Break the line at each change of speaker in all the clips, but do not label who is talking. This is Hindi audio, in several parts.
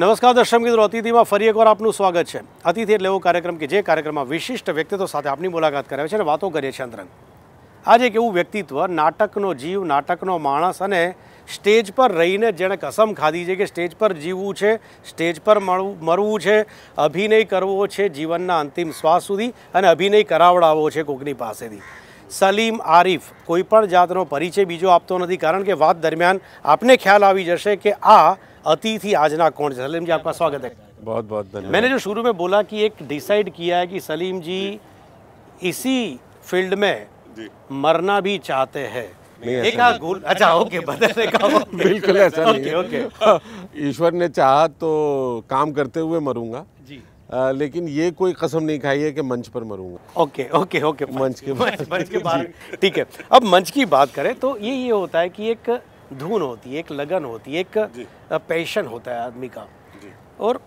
નમસ્કાર દર્શક મિત્રો અતિથિમાં ફરી એકવાર આપનું સ્વાગત છે અતિથિ એટલે એવો કાર્યક્રમ કે જે કાર્યક્રમમાં વિશિષ્ટ વ્યક્તિત્વ સાથે આપની મુલાકાત કરાવે છે અને વાતો કરીએ છીએ અંતરંગ આજે એક એવું વ્યક્તિત્વ નાટકનો જીવ નાટકનો માણસ અને સ્ટેજ પર રહીને જેણે કસમ ખાધી છે કે સ્ટેજ પર જીવવું છે સ્ટેજ પર મળવું મરવું છે અભિનય કરવો છે જીવનના અંતિમ શ્વાસ સુધી અને અભિનય કરાવડાવવો છે કોકની પાસેથી સલીમ આરીફ કોઈપણ જાતનો પરિચય બીજો આપતો નથી કારણ કે વાત દરમિયાન આપને ખ્યાલ આવી જશે કે આ अतिथि आजना कौन सलीम जी आपका स्वागत है बहुत बहुत धन्यवाद मैंने जो शुरू में बोला कि एक डिसाइड किया है कि सलीम जी इसी फील्ड में मरना भी चाहते हैं एक गोल अच्छा ओके बदलने का बिल्कुल ऐसा नहीं ओके
ओके ईश्वर ने चाहा तो काम करते हुए मरूंगा जी आ, लेकिन ये कोई कसम नहीं खाई है कि मंच
पर मरूंगा ओके ओके ओके मंच के मंच के बाहर ठीक है अब मंच की बात करें तो ये ये होता है कि एक धुन होती है एक लगन होती है एक पैशन होता है आदमी का और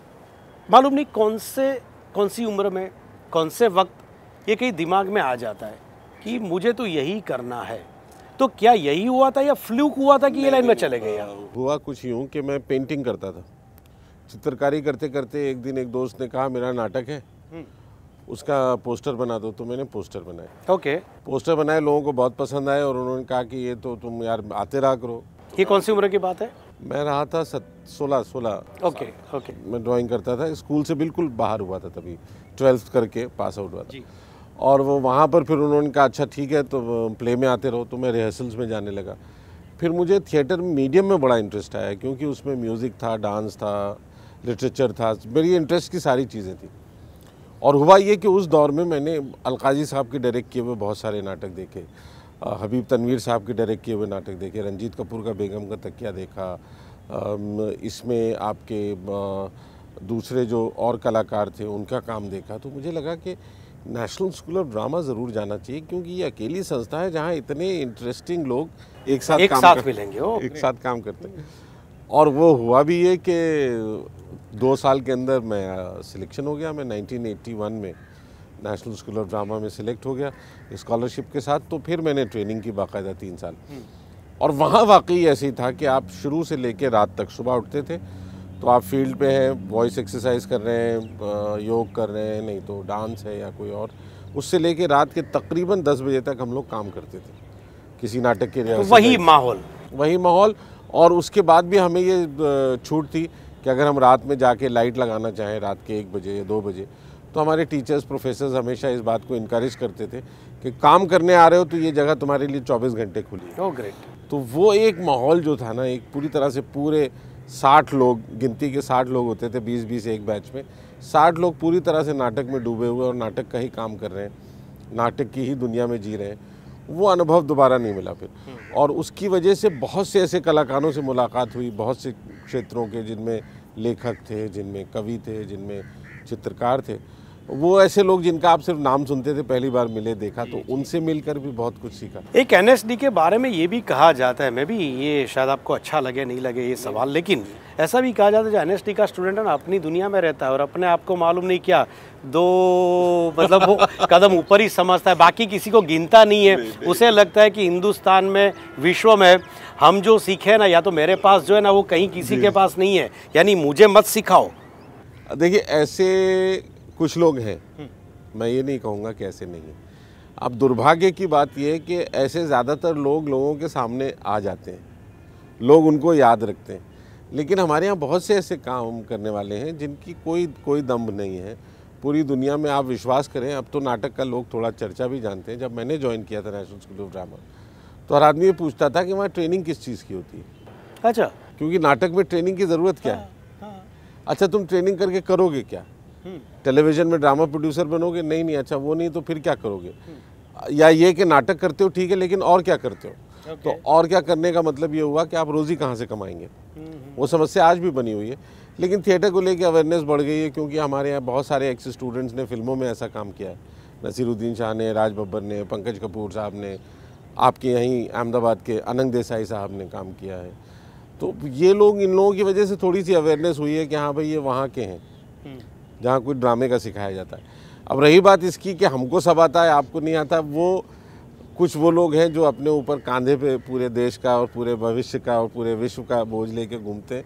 मालूम नहीं कौन से कौन सी उम्र में कौन से वक्त ये कहीं दिमाग में आ जाता है कि मुझे तो यही करना है तो क्या यही हुआ था या फ्लूक हुआ था कि ये लाइन में चले
गए हुआ कुछ यूँ कि मैं पेंटिंग करता था चित्रकारी करते करते एक दिन एक दोस्त ने कहा मेरा नाटक है हम्म। उसका पोस्टर बना दो तो मैंने पोस्टर बनाया ओके okay. पोस्टर बनाए लोगों को बहुत पसंद आए और उन्होंने कहा कि ये तो तुम यार आते रहा करो ये कौन सी उम्र की बात है मैं रहा था सत सोलह सोलह ओके ओके मैं ड्राइंग करता था स्कूल से बिल्कुल बाहर हुआ था तभी ट्वेल्थ करके पास आउट हुआ था और वो वहाँ पर फिर उन्होंने कहा अच्छा ठीक है तो प्ले में आते रहो तो मैं रिहर्सल्स में जाने लगा फिर मुझे थिएटर मीडियम में बड़ा इंटरेस्ट आया क्योंकि उसमें म्यूज़िक था डांस था लिटरेचर था मेरी इंटरेस्ट की सारी चीज़ें थी और हुआ ये कि उस दौर में मैंने अलकाजी साहब के डायरेक्ट किए हुए बहुत सारे नाटक देखे हबीब तनवीर साहब के डायरेक्ट किए हुए नाटक देखे रंजीत कपूर का बेगम का तकिया देखा इसमें आपके दूसरे जो और कलाकार थे उनका काम देखा तो मुझे लगा कि नेशनल स्कूल ऑफ ड्रामा ज़रूर जाना चाहिए क्योंकि ये अकेली संस्था है जहाँ इतने इंटरेस्टिंग लोग एक साथ एक काम साथ कर, मिलेंगे एक साथ काम करते हैं और वो हुआ भी ये कि दो साल के अंदर मैं सिलेक्शन हो गया मैं 1981 में नेशनल स्कूल ऑफ ड्रामा में सिलेक्ट हो गया स्कॉलरशिप के साथ तो फिर मैंने ट्रेनिंग की बाकायदा तीन साल हम्म। और वहाँ वाकई ऐसे ही था कि आप शुरू से लेकर रात तक सुबह उठते थे तो आप फील्ड पे हैं वॉइस एक्सरसाइज कर रहे हैं योग कर रहे हैं नहीं तो डांस है या कोई और उससे लेके रात के तकरीबन दस बजे तक हम लोग काम करते थे किसी नाटक के तो वही माहौल वही माहौल और उसके बाद भी हमें ये छूट थी कि अगर हम रात में जाके लाइट लगाना चाहें रात के एक बजे या दो बजे तो हमारे टीचर्स प्रोफेसर हमेशा इस बात को इनक्रेज करते थे कि काम करने आ रहे हो तो ये जगह तुम्हारे लिए चौबीस घंटे खुली है oh, great. तो वो एक माहौल जो था ना एक पूरी तरह से पूरे साठ लोग गिनती के साठ लोग होते थे बीस बीस एक बैच में साठ लोग पूरी तरह से नाटक में डूबे हुए और नाटक का ही काम कर रहे हैं नाटक की ही दुनिया में जी रहे हैं वो अनुभव दोबारा नहीं मिला फिर hmm. और उसकी वजह से बहुत से ऐसे कलाकारों से मुलाकात हुई बहुत से क्षेत्रों के जिनमें लेखक थे जिनमें कवि थे जिनमें चित्रकार थे वो ऐसे लोग जिनका आप सिर्फ नाम सुनते थे पहली बार मिले देखा तो उनसे मिलकर भी बहुत कुछ सीखा
एक एनएसडी के बारे में ये भी कहा जाता है मैं भी ये शायद आपको अच्छा लगे नहीं लगे ये सवाल लेकिन ऐसा भी कहा जाता है जो एनएसडी का स्टूडेंट है ना अपनी दुनिया में रहता है और अपने आप को मालूम नहीं क्या दो मतलब वो कदम ऊपर ही समझता है बाकी किसी को गिनता नहीं है उसे लगता है कि हिंदुस्तान में विश्व में हम जो सीखे ना या तो मेरे पास जो है ना वो कहीं किसी के पास नहीं है यानी मुझे मत सिखाओ देखिए
ऐसे कुछ लोग हैं हम्म। मैं ये नहीं कहूँगा कि ऐसे नहीं अब दुर्भाग्य की बात यह है कि ऐसे ज़्यादातर लोग लोगों के सामने आ जाते हैं लोग उनको याद रखते हैं लेकिन हमारे यहाँ बहुत से ऐसे काम करने वाले हैं जिनकी कोई कोई दम्भ नहीं है पूरी दुनिया में आप विश्वास करें अब तो नाटक का लोग थोड़ा चर्चा भी जानते हैं जब मैंने ज्वाइन किया था नेशनल स्कूल ऑफ ड्रामा तो हर आदमी ये पूछता था कि वहाँ ट्रेनिंग किस चीज़ की होती है अच्छा क्योंकि नाटक में ट्रेनिंग की ज़रूरत क्या है हाँ, हाँ। अच्छा तुम ट्रेनिंग करके करोगे क्या टेलीविजन में ड्रामा प्रोड्यूसर बनोगे नहीं नहीं अच्छा वो नहीं तो फिर क्या करोगे या ये कि नाटक करते हो ठीक है लेकिन और क्या करते हो तो और क्या करने का मतलब ये हुआ कि आप रोज़ी कहाँ से कमाएंगे वो समस्या आज भी बनी हुई है लेकिन थिएटर को लेकर अवेयरनेस बढ़ गई है क्योंकि हमारे यहाँ बहुत सारे एक्स स्टूडेंट्स ने फिल्मों में ऐसा काम किया है नसीरुद्दीन शाह ने राज बब्बर ने पंकज कपूर साहब ने आपके यहीं अहमदाबाद के अनंग देसाई साहब ने काम किया है तो ये लोग इन लोगों की वजह से थोड़ी सी अवेयरनेस हुई है कि हाँ भाई ये वहाँ के हैं हम्म। जहाँ कोई ड्रामे का सिखाया जाता है अब रही बात इसकी कि हमको सब आता है आपको नहीं आता वो कुछ वो लोग हैं जो अपने ऊपर कांधे पे पूरे देश का और पूरे भविष्य का और पूरे विश्व का बोझ लेके घूमते हैं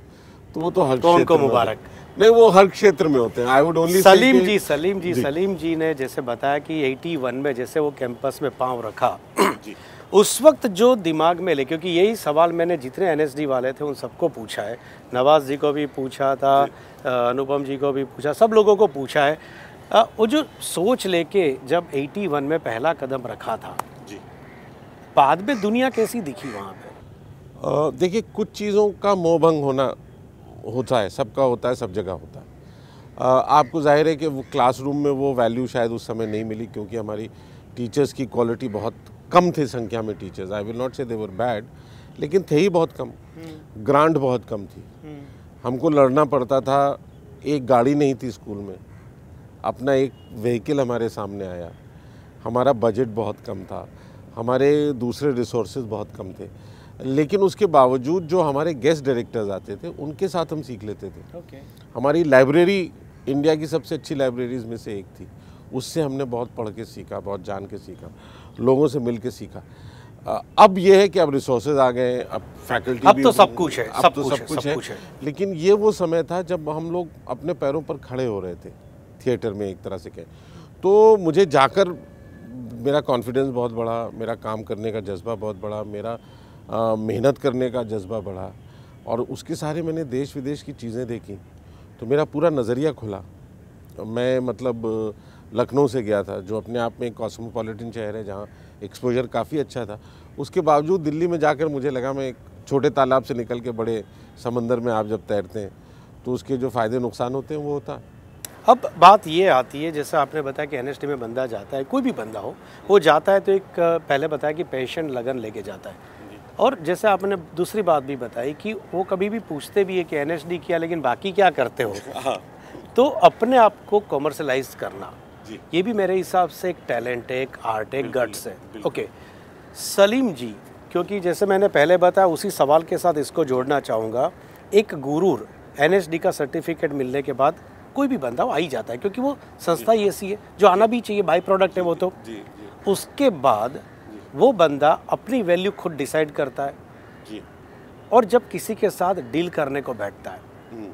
तो वो तो हर तो उनको मुबारक नहीं वो हर क्षेत्र में होते हैं I would only Salim ji Salim ji,
Salim ji ने जैसे बताया कि 81 में जैसे वो कैंपस में पांव रखा जी उस वक्त जो दिमाग में ले क्योंकि यही सवाल मैंने जितने एनएसडी वाले थे उन सबको पूछा है नवाज़ जी को भी पूछा था अनुपम जी को भी पूछा सब लोगों को पूछा है वो जो सोच लेके जब 81 में पहला कदम रखा था जी बाद में दुनिया कैसी दिखी वहाँ
पे देखिए कुछ चीज़ों का मोहभंग होना होता है सबका होता है सब जगह होता है आ, आपको जाहिर है कि वो क्लासरूम में वो वैल्यू शायद उस समय नहीं मिली क्योंकि हमारी टीचर्स की क्वालिटी बहुत कम थे संख्या में टीचर्स आई विल नॉट से देवर बैड लेकिन थे ही बहुत कम ग्रांट बहुत कम थी हमको लड़ना पड़ता था एक गाड़ी नहीं थी स्कूल में अपना एक व्हीकल हमारे सामने आया हमारा बजट बहुत कम था हमारे दूसरे रिसोर्स बहुत कम थे लेकिन उसके बावजूद जो हमारे गेस्ट डायरेक्टर्स आते थे उनके साथ हम सीख लेते थे okay. हमारी लाइब्रेरी इंडिया की सबसे अच्छी लाइब्रेरीज में से एक थी उससे हमने बहुत पढ़ के सीखा बहुत जान के सीखा लोगों से मिल के सीखा अब ये है कि अब रिसोर्सेज आ गए अब फैकल्टी अब तो सब कुछ है अब सब तो कुछ सब कुछ, है लेकिन ये वो समय था जब हम लोग अपने पैरों पर खड़े हो रहे थे थिएटर में एक तरह से कहें तो मुझे जाकर मेरा कॉन्फिडेंस बहुत बढ़ा मेरा काम करने का जज्बा बहुत बढ़ा मेरा मेहनत करने का जज्बा बढ़ा और उसके सारे मैंने देश विदेश की चीज़ें देखी तो मेरा पूरा नज़रिया खुला मैं मतलब लखनऊ से गया था जो अपने आप में एक कॉस्मोपॉलिटन शहर है जहाँ एक्सपोजर काफ़ी अच्छा था उसके बावजूद दिल्ली में जाकर मुझे लगा मैं एक छोटे तालाब से निकल के बड़े समंदर में आप जब तैरते हैं तो उसके जो फ़ायदे नुकसान होते हैं वो होता है
अब बात ये आती है जैसा आपने बताया कि एन में बंदा जाता है कोई भी बंदा हो वो जाता है तो एक पहले बताया कि पैशन लगन लेके जाता है और जैसे आपने दूसरी बात भी बताई कि वो कभी भी पूछते भी है कि एन किया लेकिन बाकी क्या करते हो हाँ। तो अपने आप को कॉमर्शलाइज करना ये भी मेरे हिसाब से एक टैलेंट है एक आर्ट है गट्स है ओके okay. सलीम जी क्योंकि जैसे मैंने पहले बताया उसी सवाल के साथ इसको जोड़ना चाहूँगा एक गुरूर एन का सर्टिफिकेट मिलने के बाद कोई भी बंदा वो आ ही जाता है क्योंकि वो संस्था ही ऐसी e है जो आना भी चाहिए बाई प्रोडक्ट है वो तो जी, जी। उसके बाद वो बंदा अपनी वैल्यू खुद डिसाइड करता है जी। और जब किसी के साथ डील करने को बैठता है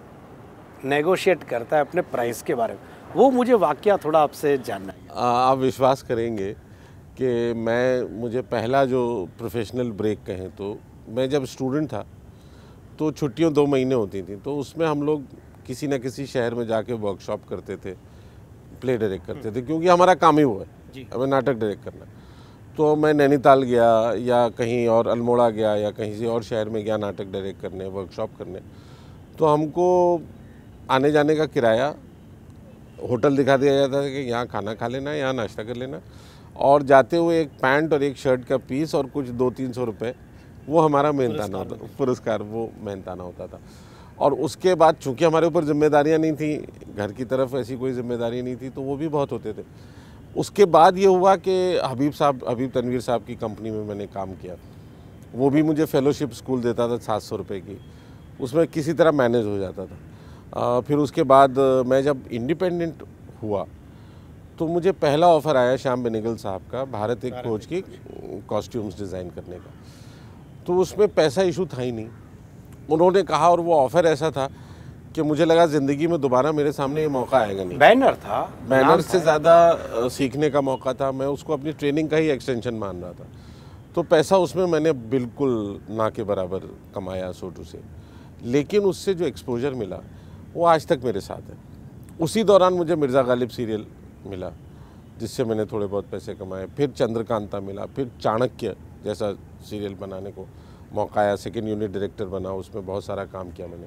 नेगोशिएट हम्म। करता है अपने प्राइस के बारे में वो मुझे वाक्य थोड़ा आपसे जानना है आ, आप
विश्वास करेंगे कि मैं मुझे पहला जो प्रोफेशनल ब्रेक कहें तो मैं जब स्टूडेंट था तो छुट्टियों दो महीने होती थी तो उसमें हम लोग किसी न किसी शहर में जाके वर्कशॉप करते थे प्ले डायरेक्ट करते थे हम्म। क्योंकि हमारा काम ही वो है हमें नाटक डायरेक्ट करना तो मैं नैनीताल गया या कहीं और अल्मोड़ा गया या कहीं से और शहर में गया नाटक डायरेक्ट करने वर्कशॉप करने तो हमको आने जाने का किराया होटल दिखा दिया जाता था कि यहाँ खाना खा लेना यहाँ नाश्ता कर लेना और जाते हुए एक पैंट और एक शर्ट का पीस और कुछ दो तीन सौ रुपये वो हमारा मेहनताना होता पुरस्कार वो मेहनताना होता था और उसके बाद चूंकि हमारे ऊपर जिम्मेदारियां नहीं थी घर की तरफ ऐसी कोई जिम्मेदारी नहीं थी तो वो भी बहुत होते थे उसके बाद ये हुआ कि हबीब साहब हबीब तनवीर साहब की कंपनी में मैंने काम किया वो भी मुझे फेलोशिप स्कूल देता था सात सौ रुपये की उसमें किसी तरह मैनेज हो जाता था आ, फिर उसके बाद मैं जब इंडिपेंडेंट हुआ तो मुझे पहला ऑफ़र आया श्याम बेनेगल साहब का भारत एक कोच की कॉस्ट्यूम्स डिज़ाइन करने का तो उसमें पैसा इशू था ही नहीं उन्होंने कहा और वो ऑफ़र ऐसा था कि मुझे लगा ज़िंदगी में दोबारा मेरे सामने ये मौका आएगा नहीं बैनर था बैनर से ज़्यादा सीखने का मौका था मैं उसको अपनी ट्रेनिंग का ही एक्सटेंशन मान रहा था तो पैसा उसमें मैंने बिल्कुल ना के बराबर कमाया सोटू से लेकिन उससे जो एक्सपोजर मिला वो आज तक मेरे साथ है उसी दौरान मुझे मिर्ज़ा गालिब सीरियल मिला जिससे मैंने थोड़े बहुत पैसे कमाए फिर चंद्रकांता मिला फिर चाणक्य जैसा सीरियल बनाने को मौका आया सेकेंड यूनिट डायरेक्टर बना उसमें बहुत सारा काम किया मैंने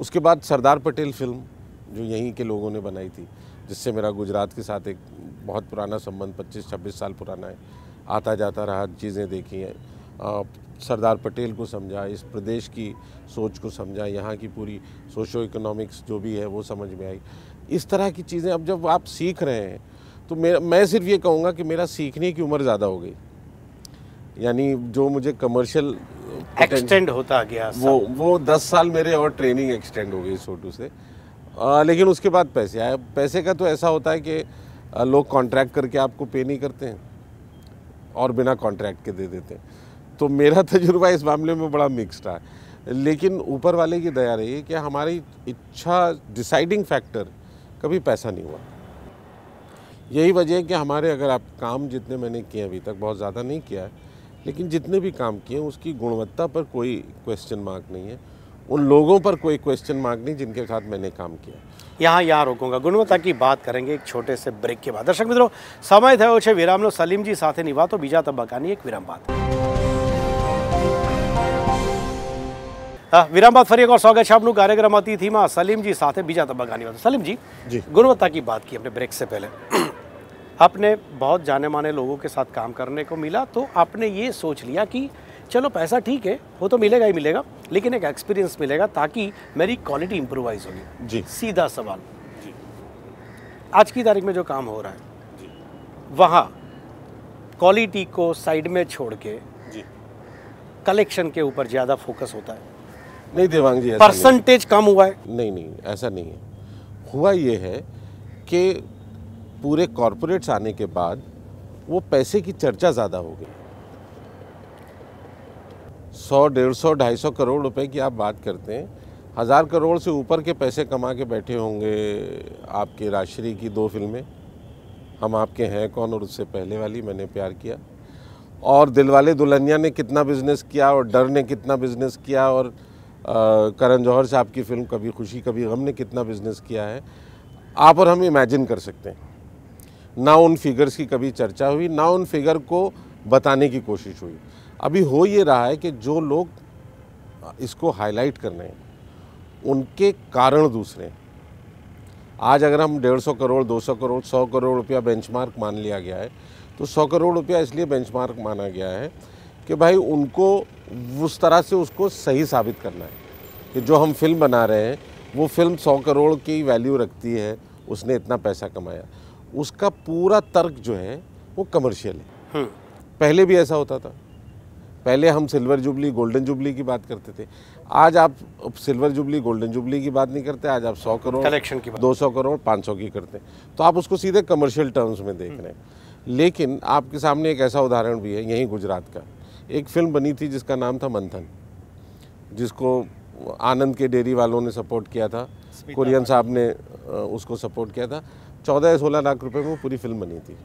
उसके बाद सरदार पटेल फिल्म जो यहीं के लोगों ने बनाई थी जिससे मेरा गुजरात के साथ एक बहुत पुराना संबंध 25-26 साल पुराना है आता जाता रहा चीज़ें देखी हैं सरदार पटेल को समझा इस प्रदेश की सोच को समझा यहाँ की पूरी सोशो इकोनॉमिक्स जो भी है वो समझ में आई इस तरह की चीज़ें अब जब आप सीख रहे हैं तो मेरा मैं सिर्फ ये कहूँगा कि मेरा सीखने की उम्र ज़्यादा हो गई यानी जो मुझे कमर्शियल एक्सटेंड uh, होता गया वो वो दस साल मेरे और ट्रेनिंग एक्सटेंड हो गई छोटू से आ, लेकिन उसके बाद पैसे आए पैसे का तो ऐसा होता है कि लोग कॉन्ट्रैक्ट करके आपको पे नहीं करते हैं और बिना कॉन्ट्रैक्ट के दे देते हैं तो मेरा तजुर्बा इस मामले में बड़ा मिक्स रहा है लेकिन ऊपर वाले की दया रही है कि हमारी इच्छा डिसाइडिंग फैक्टर कभी पैसा नहीं हुआ यही वजह है कि हमारे अगर आप काम जितने मैंने किए अभी तक बहुत ज़्यादा नहीं किया है लेकिन जितने भी काम किए उसकी गुणवत्ता पर कोई क्वेश्चन मार्क नहीं है उन लोगों पर कोई क्वेश्चन मार्क नहीं जिनके साथ मैंने
काम किया यहाँ यहाँ रोकूंगा गुणवत्ता की बात करेंगे एक छोटे से ब्रेक के बाद दर्शक मित्रों समय विराम थयो છે વિરામનો तो बीजा વાતો બીજા एक એક बात है एक और स्वागत એકવાર સ્વાગત છે આપનું કાર્યક્રમ અતિથિમાં સલીમજી बीजा બીજા गाने वाले सलीम जी जी गुणवत्ता की बात की अपने ब्रेक से पहले आपने बहुत जाने माने लोगों के साथ काम करने को मिला तो आपने ये सोच लिया कि चलो पैसा ठीक है वो तो मिलेगा ही मिलेगा लेकिन एक एक्सपीरियंस मिलेगा ताकि मेरी क्वालिटी इम्प्रोवाइज होगी जी सीधा सवाल आज की तारीख में जो काम हो रहा है वहाँ क्वालिटी को साइड में छोड़ के जी कलेक्शन के ऊपर ज़्यादा फोकस होता है
नहीं देवांग जी परसेंटेज कम हुआ है नहीं नहीं ऐसा नहीं है हुआ ये है कि पूरे कॉरपोरेट्स आने के बाद वो पैसे की चर्चा ज़्यादा हो गई सौ डेढ़ सौ ढाई सौ करोड़ रुपए की आप बात करते हैं हज़ार करोड़ से ऊपर के पैसे कमा के बैठे होंगे आपके राजश्री की दो फिल्में हम आपके हैं कौन और उससे पहले वाली मैंने प्यार किया और दिलवाले दुल्हनिया ने कितना बिज़नेस किया और डर ने कितना बिज़नेस किया और करण जौहर साहब की फिल्म कभी खुशी कभी गम ने कितना बिजनेस किया है आप और हम इमेजिन कर सकते हैं ना उन फिगर्स की कभी चर्चा हुई ना उन फिगर को बताने की कोशिश हुई अभी हो ये रहा है कि जो लोग इसको हाईलाइट कर रहे हैं उनके कारण दूसरे हैं आज अगर हम 150 करोड़ 200 करोड़ 100 करोड़ रुपया बेंचमार्क मान लिया गया है तो 100 करोड़ रुपया इसलिए बेंचमार्क माना गया है कि भाई उनको उस तरह से उसको सही साबित करना है कि जो हम फिल्म बना रहे हैं वो फिल्म सौ करोड़ की वैल्यू रखती है उसने इतना पैसा कमाया उसका पूरा तर्क जो है वो कमर्शियल है हम्म। पहले भी ऐसा होता था पहले हम सिल्वर जुबली गोल्डन जुबली की बात करते थे आज आप सिल्वर जुबली गोल्डन जुबली की बात नहीं करते आज आप सौ करोड़ कलेक्शन की दो सौ करोड़ पाँच सौ की करते हैं तो आप उसको सीधे कमर्शियल टर्म्स में देख हम्म। रहे हैं लेकिन आपके सामने एक ऐसा उदाहरण भी है यहीं गुजरात का एक फिल्म बनी थी जिसका नाम था मंथन जिसको आनंद के डेयरी वालों ने सपोर्ट किया था कुरियन साहब ने उसको सपोर्ट किया था चौदह सोलह लाख रुपए में पूरी फिल्म बनी थी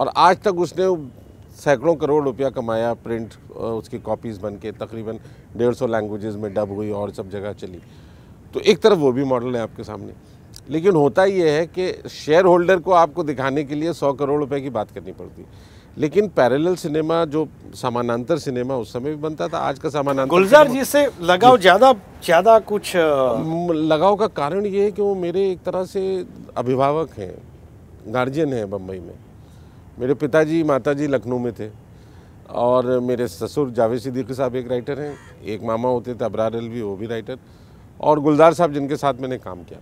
और आज तक उसने सैकड़ों करोड़ रुपया कमाया प्रिंट उसकी कॉपीज़ बन के तकरीबन डेढ़ सौ लैंग्वेज़ में डब हुई और सब जगह चली तो एक तरफ वो भी मॉडल है आपके सामने लेकिन होता ये है कि शेयर होल्डर को आपको दिखाने के लिए सौ करोड़ रुपए की बात करनी पड़ती है लेकिन पैरेलल सिनेमा जो समानांतर सिनेमा उस समय भी बनता था आज का समानांतर गुलजार जी से लगाव ज़्यादा ज़्यादा कुछ लगाव का कारण ये है कि वो मेरे एक तरह से अभिभावक हैं गार्जियन हैं बम्बई में मेरे पिताजी माताजी लखनऊ में थे और मेरे ससुर जावेद सिद्दीकी साहब एक राइटर हैं एक मामा होते थे अबरार अलवी वो भी राइटर और गुलजार साहब जिनके साथ मैंने काम किया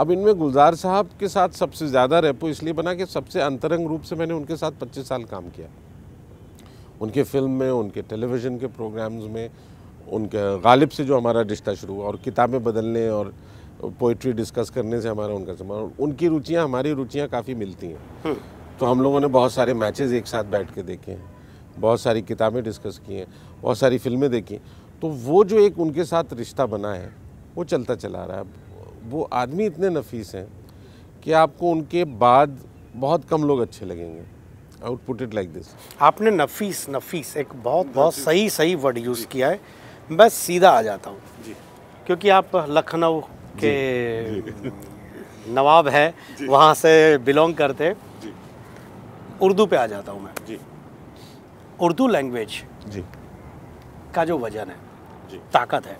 अब इनमें गुलजार साहब के साथ सबसे ज़्यादा रेपो इसलिए बना कि सबसे अंतरंग रूप से मैंने उनके साथ 25 साल काम किया उनके फिल्म में उनके टेलीविज़न के प्रोग्राम्स में उनके गालिब से जो हमारा रिश्ता शुरू हुआ और किताबें बदलने और पोइट्री डिस्कस करने से हमारा उनका समान उनकी रुचियाँ हमारी रुचियाँ काफ़ी मिलती हैं हम्म। तो हम लोगों ने बहुत सारे मैचेस एक साथ बैठ के देखे हैं बहुत सारी किताबें डिस्कस की हैं बहुत सारी फिल्में देखी तो वो जो एक उनके साथ रिश्ता बना है वो चलता चला रहा है वो आदमी इतने नफीस हैं कि आपको उनके बाद बहुत कम लोग अच्छे
लगेंगे आउटपुट इट लाइक दिस आपने नफीस नफीस एक बहुत बहुत सही सही वर्ड यूज़ किया है मैं सीधा आ जाता हूँ क्योंकि आप लखनऊ के नवाब हैं वहाँ से बिलोंग करते उर्दू पे आ जाता हूँ मैं जी उर्दू लैंग्वेज जी का जो वजन है जी ताकत है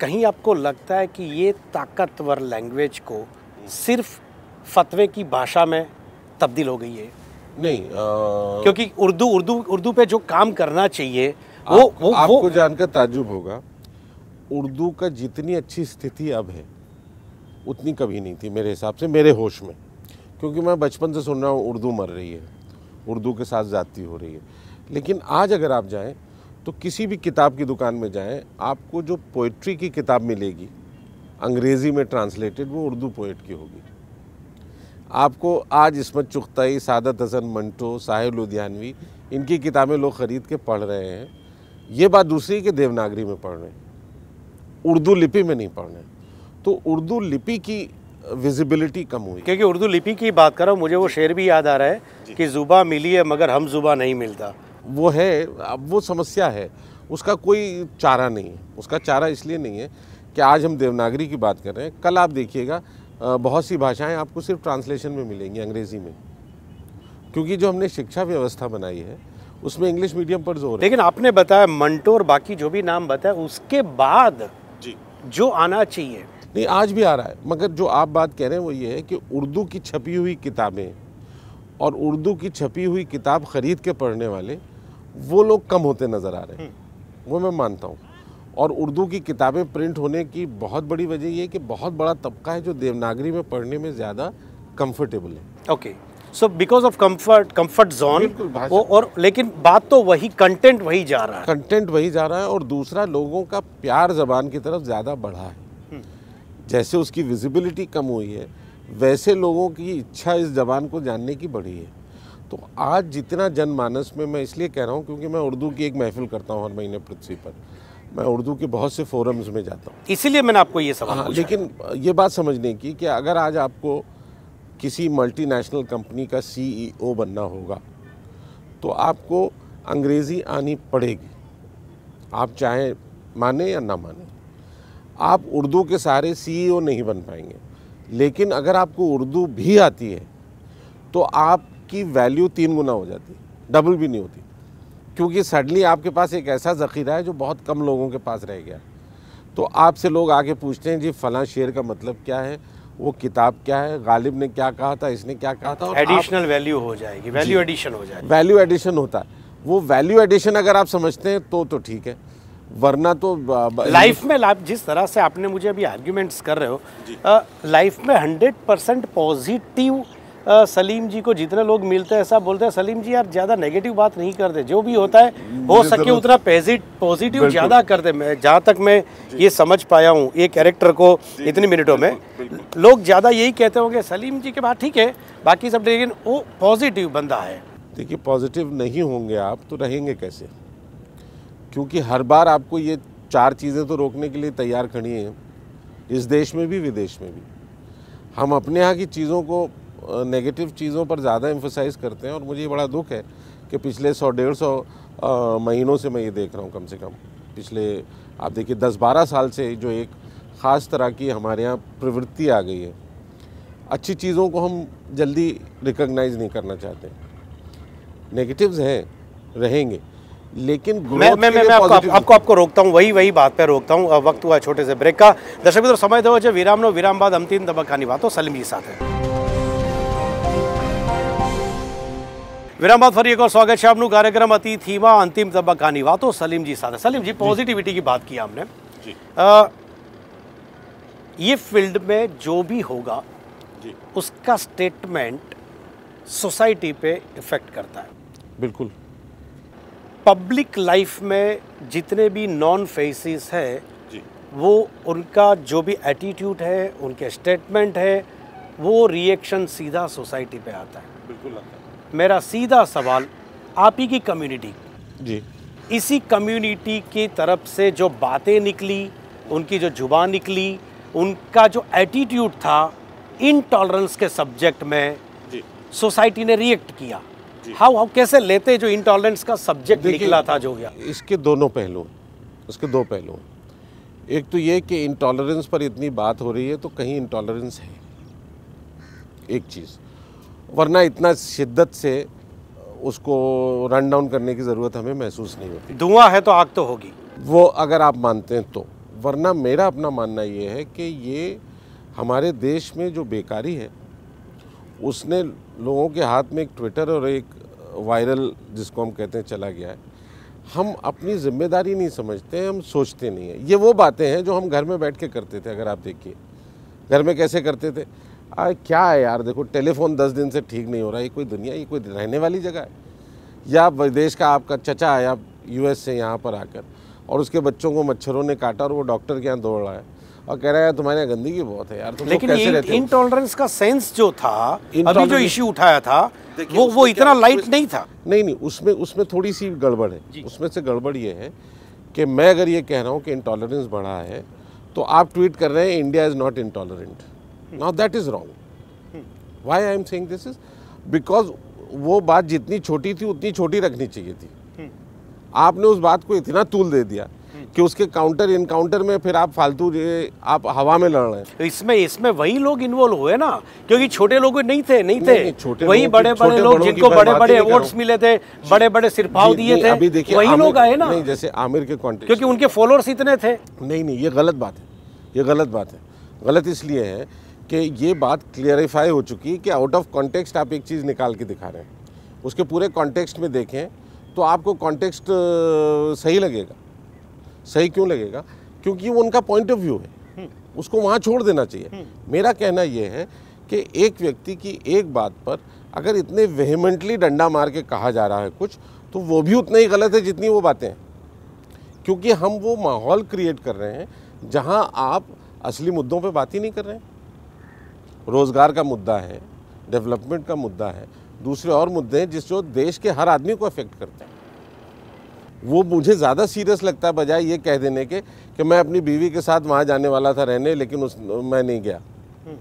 कहीं आपको लगता है कि ये ताकतवर लैंग्वेज को सिर्फ फतवे की भाषा में तब्दील हो गई है
नहीं आ... क्योंकि
उर्दू उर्दू उर्दू पे जो काम करना चाहिए वो वो आपको वो...
जानकर ताजुब होगा उर्दू का जितनी अच्छी स्थिति अब है उतनी कभी नहीं थी मेरे हिसाब से मेरे होश में क्योंकि मैं बचपन से सुन रहा हूँ उर्दू मर रही है उर्दू के साथ जाती हो रही है लेकिन आज अगर आप जाएं तो किसी भी किताब की दुकान में जाएं आपको जो पोइट्री की किताब मिलेगी अंग्रेज़ी में ट्रांसलेटेड वो उर्दू पोइट की होगी आपको आज इसमत चुगताई सादत हसन मंटो साहिब लुधियानवी इनकी किताबें लोग ख़रीद के पढ़ रहे हैं ये बात दूसरी कि देवनागरी में पढ़ रहे हैं उर्दू लिपि में नहीं पढ़ रहे तो उर्दू लिपि की विजिबिलिटी कम हुई
क्योंकि उर्दू लिपि की बात करो मुझे वो शेर भी याद आ रहा है कि जुबा मिली है मगर हम जुबा नहीं मिलता वो है अब वो समस्या है
उसका कोई चारा नहीं है उसका चारा इसलिए नहीं है कि आज हम देवनागरी की बात कर रहे हैं कल आप देखिएगा बहुत सी भाषाएं आपको सिर्फ ट्रांसलेशन में मिलेंगी अंग्रेज़ी में क्योंकि जो हमने शिक्षा व्यवस्था बनाई है उसमें इंग्लिश मीडियम पर जोर
लेकिन आपने बताया मंटो और बाकी जो भी नाम बताया उसके बाद जी जो आना चाहिए नहीं
आज भी आ रहा है मगर जो आप बात कह रहे हैं वो ये है कि उर्दू की छपी हुई किताबें और उर्दू की छपी हुई किताब ख़रीद के पढ़ने वाले वो लोग कम होते नज़र आ रहे हैं हम्म। वो मैं मानता हूँ और उर्दू की किताबें प्रिंट होने की बहुत बड़ी वजह ये कि
बहुत बड़ा तबका है जो देवनागरी में पढ़ने में ज़्यादा कंफर्टेबल है okay so because of comfort comfort zone वो और लेकिन बात तो वही कंटेंट वही जा रहा है कंटेंट
वही जा रहा है और दूसरा लोगों का प्यार जबान की तरफ ज़्यादा बढ़ा है हम्म। जैसे उसकी विजिबिलिटी कम हुई है वैसे लोगों की इच्छा इस जबान को जानने की बढ़ी है तो आज जितना जनमानस में मैं इसलिए कह रहा हूँ क्योंकि मैं उर्दू की एक महफिल करता हूँ हर महीने पृथ्वी पर मैं उर्दू के बहुत से फोरम्स में जाता हूँ इसीलिए मैंने आपको ये सवाल हाँ लेकिन ये बात समझने की कि अगर आज आपको किसी मल्टीनेशनल कंपनी का सीईओ e बनना होगा तो आपको अंग्रेज़ी आनी पड़ेगी आप चाहे माने या ना माने आप उर्दू के सारे सीईओ e नहीं बन पाएंगे लेकिन अगर आपको उर्दू भी आती है तो आप की वैल्यू तीन गुना हो जाती डबल भी नहीं होती क्योंकि सडनली आपके पास एक ऐसा ज़ख़ीरा है जो बहुत कम लोगों के पास रह गया तो आपसे लोग आगे पूछते हैं जी फला शेर का मतलब क्या है वो किताब क्या है गालिब ने क्या कहा था इसने क्या कहा था एडिशनल
वैल्यू हो जाएगी वैल्यू एडिशन हो जाएगी
वैल्यू एडिशन होता है वो वैल्यू एडिशन अगर आप समझते हैं तो तो ठीक है वरना तो लाइफ
में आप जिस तरह से आपने मुझे अभी आर्ग्यूमेंट्स कर रहे हो लाइफ में hundred percent positive Salim ji को जितने लोग मिलते हैं सब बोलते हैं सलीम जी यार ज़्यादा नेगेटिव बात नहीं करते जो भी होता है हो सके उतना पॉजिटिव ज़्यादा कर दे मैं जहाँ तक मैं ये समझ पाया हूँ ये कैरेक्टर को इतने मिनटों में लोग ज़्यादा यही कहते होंगे सलीम जी के बाद ठीक है बाकी सब लेकिन वो पॉजिटिव बंदा है
देखिए पॉजिटिव नहीं होंगे आप तो रहेंगे कैसे क्योंकि हर बार आपको ये चार चीज़ें तो रोकने के लिए तैयार खड़ी हैं इस देश में भी विदेश में भी हम अपने यहाँ की चीज़ों को नेगेटिव चीज़ों पर ज़्यादा एम्फोसाइज़ करते हैं और मुझे बड़ा दुख है कि पिछले सौ डेढ़ सौ महीनों से मैं ये देख रहा हूँ कम से कम पिछले आप देखिए दस बारह साल से जो एक ख़ास तरह की हमारे यहाँ प्रवृत्ति आ गई है अच्छी चीज़ों को हम जल्दी रिकग्नाइज नहीं करना चाहते नेगेटिव्स हैं रहेंगे लेकिन
मैं मैं मैं आपको, आपको आपको आपको रोकता हूँ वही वही बात पे रोकता हूँ वक्त हुआ छोटे से ब्रेक का दर्शक मित्रों समय दो विराम नो विराम बाद हम अंतिम तबक्का बात हो सलमी साथ है फरी વિરામ બાદ ફરી એકવાર સ્વાગત છે આપનું કાર્યક્રમ અતિથિમાં तो सलीम जी साथ सलीम जी पॉजिटिविटी की बात की आपने ये फील्ड में जो भी होगा जी उसका स्टेटमेंट सोसाइटी पे इफ़ेक्ट करता है बिल्कुल पब्लिक लाइफ में जितने भी नॉन फेसिस हैं वो उनका जो भी एटीट्यूड है उनके स्टेटमेंट है वो रिएक्शन सीधा सोसाइटी पे आता है बिल्कुल आता है मेरा सीधा सवाल आप ही की कम्युनिटी जी इसी कम्युनिटी की तरफ से जो बातें निकली उनकी जो जुबान निकली उनका जो एटीट्यूड था इनटॉलरेंस के सब्जेक्ट में सोसाइटी ने रिएक्ट किया हाउ हाउ कैसे लेते जो इंटॉलरेंस का सब्जेक्ट निकला था जो गया
इसके दोनों पहलू इसके दो पहलू एक तो ये कि इंटॉलरेंस पर इतनी बात हो रही है तो कहीं इंटॉलरेंस है एक चीज़ वरना इतना शिद्दत से उसको रन डाउन करने की ज़रूरत हमें महसूस नहीं होती धुआं है तो आग तो होगी वो अगर आप मानते हैं तो वरना मेरा अपना मानना ये है कि ये हमारे देश में जो बेकारी है उसने लोगों के हाथ में एक ट्विटर और एक वायरल जिसको हम कहते हैं चला गया है हम अपनी जिम्मेदारी नहीं समझते हम सोचते नहीं हैं ये वो बातें हैं जो हम घर में बैठ के करते थे अगर आप देखिए घर में कैसे करते थे आ, क्या है यार देखो टेलीफोन दस दिन से ठीक नहीं हो रहा ये कोई दुनिया ये कोई रहने वाली जगह है या विदेश का आपका चचा आया यू से यहाँ पर आकर और उसके बच्चों को मच्छरों ने काटा और वो डॉक्टर के यहाँ दौड़ रहा है और कह रहा है तुम्हारे यहाँ गंदगी बहुत
है यार तुम लेकिन कैसे इनटॉलरेंस का सेंस जो था अभी जो इश्यू उठाया था वो वो इतना लाइट नहीं था
नहीं नहीं उसमें उसमें थोड़ी सी गड़बड़ है उसमें से गड़बड़ ये है कि मैं अगर ये कह रहा हूँ कि इंटॉलरेंस बढ़ा है तो आप ट्वीट कर रहे हैं India is not intolerant now that is wrong why I am saying this is because वो बात जितनी छोटी थी उतनी छोटी रखनी चाहिए थी hmm. आपने उस बात को इतना तूल दे दिया कि उसके काउंटर इनकाउंटर में फिर आप फालतू आप हवा में लड़ रहे हैं
तो इसमें इसमें वही लोग इन्वॉल्व हुए ना क्योंकि छोटे लोग नहीं थे नहीं थे नहीं, नहीं, वही बड़े बड़े लोग जिनको बड़े बड़े अवार्ड्स मिले थे बड़े बड़े सिरफाव दिए थे अभी देखिए वही लोग आए ना नहीं
जैसे आमिर के कॉन्टेक्ट क्योंकि उनके फॉलोअर्स इतने थे नहीं नहीं ये गलत बात है ये गलत बात है गलत इसलिए है कि ये बात क्लियरिफाई हो चुकी है कि आउट ऑफ कॉन्टेक्स्ट आप एक चीज़ निकाल के दिखा रहे हैं उसके पूरे कॉन्टेक्स्ट में देखें तो आपको कॉन्टेक्स्ट सही लगेगा सही क्यों लगेगा क्योंकि वो उनका पॉइंट ऑफ व्यू है हम्म। उसको वहाँ छोड़ देना चाहिए हम्म। मेरा कहना यह है कि एक व्यक्ति की एक बात पर अगर इतने वेहमेंटली डंडा मार के कहा जा रहा है कुछ तो वो भी उतना ही गलत है जितनी वो बातें हैं क्योंकि हम वो माहौल क्रिएट कर रहे हैं जहाँ आप असली मुद्दों पे बात ही नहीं कर रहे हैं रोज़गार का मुद्दा है डेवलपमेंट का मुद्दा है दूसरे और मुद्दे हैं जिस जो देश के हर आदमी को अफेक्ट करते हैं वो मुझे ज़्यादा सीरियस लगता है बजाय ये कह देने के कि मैं अपनी बीवी के साथ वहाँ जाने वाला था रहने लेकिन उस मैं नहीं गया हम्म।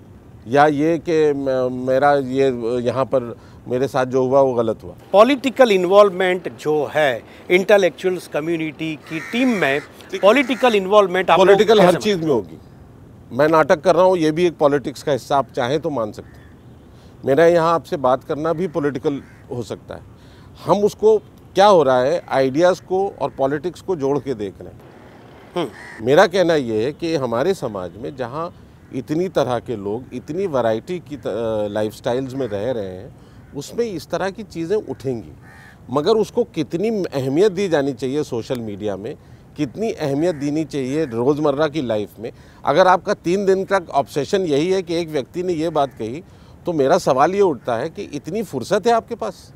या ये कि मेरा ये यहाँ पर मेरे साथ जो हुआ वो गलत हुआ
पॉलिटिकल इन्वॉल्वमेंट जो है इंटेलेक्चुअल्स कम्युनिटी की टीम में पॉलिटिकल इन्वॉल्वमेंट पॉलिटिकल हर चीज़
में होगी मैं नाटक कर रहा हूँ ये भी एक पॉलिटिक्स का हिस्सा आप चाहें तो मान सकते हैं मेरा यहाँ आपसे बात करना भी पॉलिटिकल हो सकता है हम उसको क्या हो रहा है आइडियाज़ को और पॉलिटिक्स को जोड़ के देख रहे हैं हम्म। मेरा कहना ये है कि हमारे समाज में जहाँ इतनी तरह के लोग इतनी वैरायटी की लाइफ में रह रहे हैं उसमें इस तरह की चीज़ें उठेंगी मगर उसको कितनी अहमियत दी जानी चाहिए सोशल मीडिया में कितनी अहमियत देनी चाहिए रोज़मर्रा की लाइफ में अगर आपका तीन दिन का ऑब्सेशन यही है कि एक व्यक्ति ने ये बात कही तो मेरा सवाल ये उठता है कि इतनी फुर्सत है आपके पास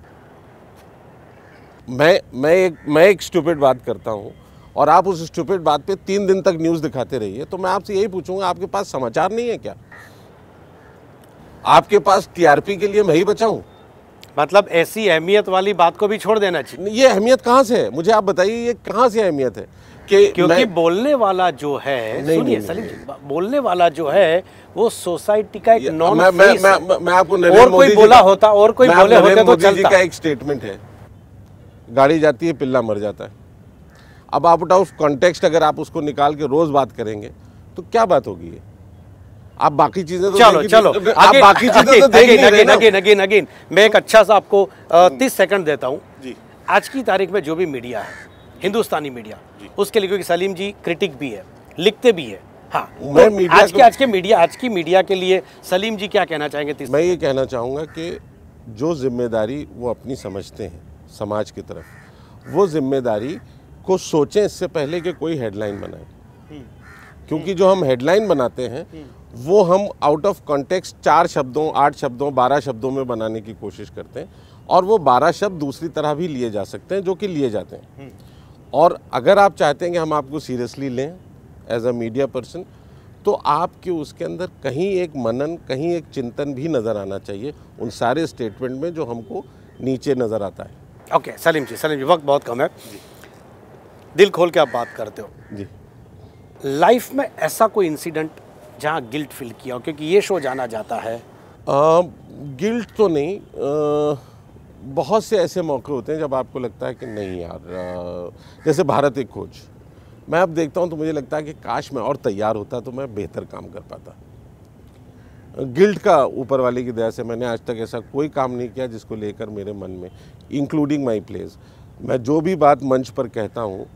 मैं मैं एक मैं एक स्टूपिड बात करता हूँ और आप उस स्टूपिड बात पे तीन दिन तक न्यूज़ दिखाते रहिए तो मैं आपसे यही पूछूंगा आपके पास समाचार नहीं है क्या आपके पास टीआरपी के लिए मैं ही बचाऊँ मतलब
ऐसी अहमियत वाली बात को भी छोड़ देना चाहिए
ये अहमियत कहाँ से है मुझे आप बताइए ये कहाँ से अहमियत
है कि क्योंकि बोलने वाला जो है सुनिए सलीम बोलने वाला जो है वो सोसाइटी का एक नॉन मैं, मैं, मैं, मैं, मैं आपको और कोई बोला होता और कोई बोले होते तो चलता का एक
स्टेटमेंट है गाड़ी जाती है पिल्ला मर जाता है अब आप आउट ऑफ कॉन्टेक्स्ट अगर आप उसको निकाल के रोज़ बात करेंगे तो क्या बात होगी ये आप बाकी चीजें तो चलो चलो आप बाकी चीजें तो देख अगेन अगेन
अगेन अगेन मैं एक अच्छा सा आपको तीस सेकंड देता हूँ आज की तारीख में जो भी मीडिया है हिंदुस्तानी मीडिया उसके लिए क्योंकि सलीम जी क्रिटिक भी है लिखते भी है हाँ मैं तो आज की आज के मीडिया आज की मीडिया के लिए सलीम जी क्या कहना चाहेंगे मैं ये कहना चाहूँगा कि जो जिम्मेदारी
वो अपनी समझते हैं समाज की तरफ वो जिम्मेदारी को सोचें इससे पहले कि कोई हेडलाइन बनाए हम्म। क्योंकि जो हम हेडलाइन बनाते हैं हम्म। वो हम आउट ऑफ कॉन्टेक्स्ट चार शब्दों आठ शब्दों बारह शब्दों में बनाने की कोशिश करते हैं और वो बारह शब्द दूसरी तरह भी लिए जा सकते हैं जो कि लिए जाते हैं हम्म। और अगर आप चाहते हैं कि हम आपको सीरियसली लें एज अ मीडिया पर्सन तो आपके उसके अंदर कहीं एक मनन कहीं एक चिंतन भी नज़र आना चाहिए उन सारे स्टेटमेंट में जो हमको नीचे नज़र आता है
ओके okay, सलीम जी सलीम जी वक्त बहुत कम है दिल खोल के आप बात करते हो जी लाइफ में ऐसा कोई इंसिडेंट जहाँ गिल्ट फील किया हो क्योंकि ये शो जाना जाता है
आ, गिल्ट तो नहीं आ, बहुत से ऐसे मौके होते हैं जब आपको लगता है कि नहीं यार आ, जैसे भारत एक खोज मैं अब देखता हूँ तो मुझे लगता है कि काश मैं और तैयार होता तो मैं बेहतर काम कर पाता गिल्ट का ऊपर वाले की दया से मैंने आज तक ऐसा कोई काम नहीं किया जिसको लेकर मेरे मन में इंक्लूडिंग माई प्लेस मैं जो भी बात मंच पर कहता हूँ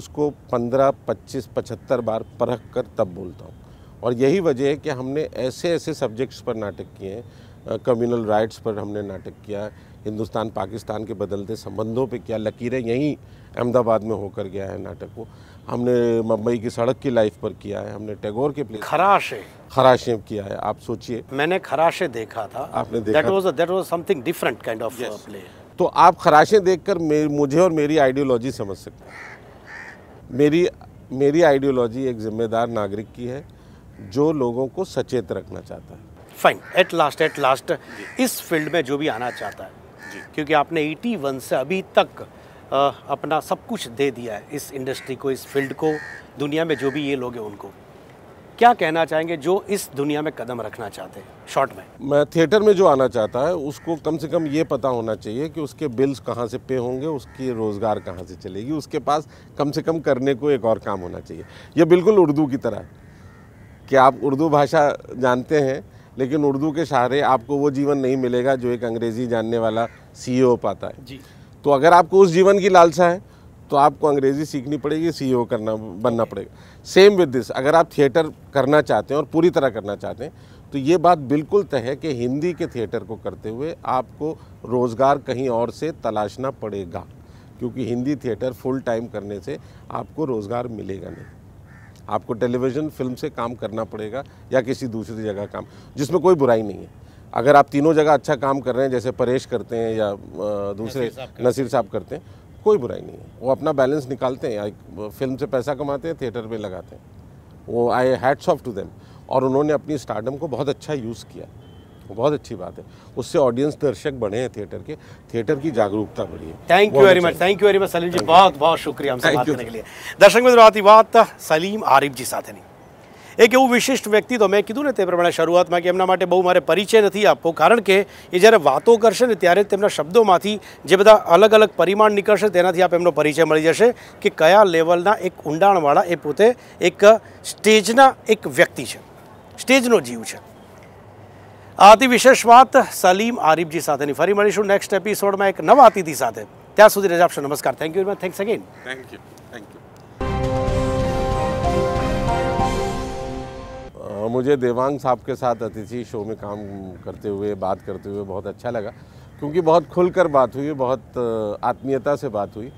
उसको पंद्रह पच्चीस पचहत्तर बार परख कर तब बोलता हूँ और यही वजह है कि हमने ऐसे ऐसे सब्जेक्ट्स पर नाटक किए हैं कम्युनल राइट्स पर हमने नाटक किया हिंदुस्तान पाकिस्तान के बदलते संबंधों पे किया लकीरें यहीं अहमदाबाद में होकर गया है नाटक को हमने मुंबई की सड़क की लाइफ पर किया है हमने टैगोर के प्ले
खराशे
खराशे किया है आप सोचिए
मैंने खराशे देखा था आपने देखा that was something different kind of play
तो आप खराशें कर मुझे और मेरी आइडियोलॉजी समझ सकते हैं मेरी मेरी आइडियोलॉजी एक जिम्मेदार नागरिक की है जो लोगों को सचेत रखना चाहता है
fine at last at last इस फील्ड में जो भी आना चाहता है जी क्योंकि आपने 81 से अभी तक आ, अपना सब कुछ दे दिया है इस इंडस्ट्री को इस फील्ड को दुनिया में जो भी ये लोग हैं उनको क्या कहना चाहेंगे जो इस दुनिया में कदम रखना चाहते हैं शॉर्ट में
मैं थिएटर में जो आना चाहता है उसको कम से कम ये पता होना चाहिए कि उसके बिल्स कहाँ से पे होंगे उसकी रोज़गार कहाँ से चलेगी उसके पास कम से कम करने को एक और काम होना चाहिए यह बिल्कुल उर्दू की तरह है कि आप उर्दू भाषा जानते हैं लेकिन उर्दू के सहारे आपको वो जीवन नहीं मिलेगा जो एक अंग्रेज़ी जानने वाला ओ e पाता है जी तो अगर आपको उस जीवन की लालसा है तो आपको अंग्रेज़ी सीखनी पड़ेगी ओ e करना बनना पड़ेगा सेम विद दिस अगर आप थिएटर करना चाहते हैं और पूरी तरह करना चाहते हैं तो ये बात बिल्कुल तय है कि हिंदी के थिएटर को करते हुए आपको रोज़गार कहीं और से तलाशना पड़ेगा क्योंकि हिंदी थिएटर फुल टाइम करने से आपको रोज़गार मिलेगा नहीं आपको टेलीविज़न फिल्म से काम करना पड़ेगा या किसी दूसरी जगह काम जिसमें कोई बुराई नहीं है अगर आप तीनों जगह अच्छा काम कर रहे हैं जैसे परेश करते हैं या दूसरे नसीर साहब करते हैं कोई बुराई नहीं है वो अपना बैलेंस निकालते हैं फिल्म से पैसा कमाते हैं थिएटर में लगाते हैं वो I hats off to them और उन्होंने अपनी स्टार्टअप को बहुत अच्छा यूज़ किया वो बहुत अच्छी बात है उससे ऑडियंस दर्शक बढ़े हैं थिएटर के थिएटर की जागरूकता बढ़ी है thank you very much
thank you very much Salim ji बहुत बहुत शुक्रिया हमसे बात करने के लिए દર્શક મિત્રો આથી વાત સલીમ આરીફજી સાથેની એક એવું વિશિષ્ટ વ્યક્તિ તો મેં કીધું ને તે પ્રમાણે શરૂઆતમાં કે એમના માટે બહુ મારે પરિચય નથી આપવો કારણ કે એ જ્યારે વાતો કરશે ને ત્યારે તેમના શબ્દોમાંથી જે બધા અલગ અલગ પરિમાણ નીકળશે તેનાથી આપ એમનો પરિચય મળી જશે કે કયા લેવલના એક ઊંડાણવાળા એ પોતે એક સ્ટેજના એક વ્યક્તિ છે સ્ટેજનો જીવ છે આવતી विशेष बात सलीम आरिफ जी साथ મળીશું નેક્સ્ટ એપિસોડમાં नेक्स्ट एपिसोड में एक नवा સુધી રજા આપશો નમસ્કાર thank you very much thanks thank
you thank you मुझे देवांग साहब के साथ अतिथि शो में काम करते हुए बात करते हुए बहुत अच्छा लगा क्योंकि बहुत खुलकर बात हुई बहुत आत्मीयता से बात हुई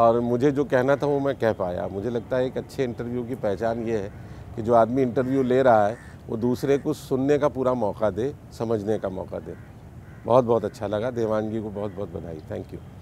और मुझे जो कहना था वो मैं कह पाया मुझे लगता है एक अच्छे इंटरव्यू की पहचान ये है कि जो आदमी इंटरव्यू ले रहा है वो दूसरे को सुनने का पूरा मौका दे समझने का मौका दे बहुत बहुत अच्छा लगा देवानगी को
बहुत बहुत बधाई थैंक यू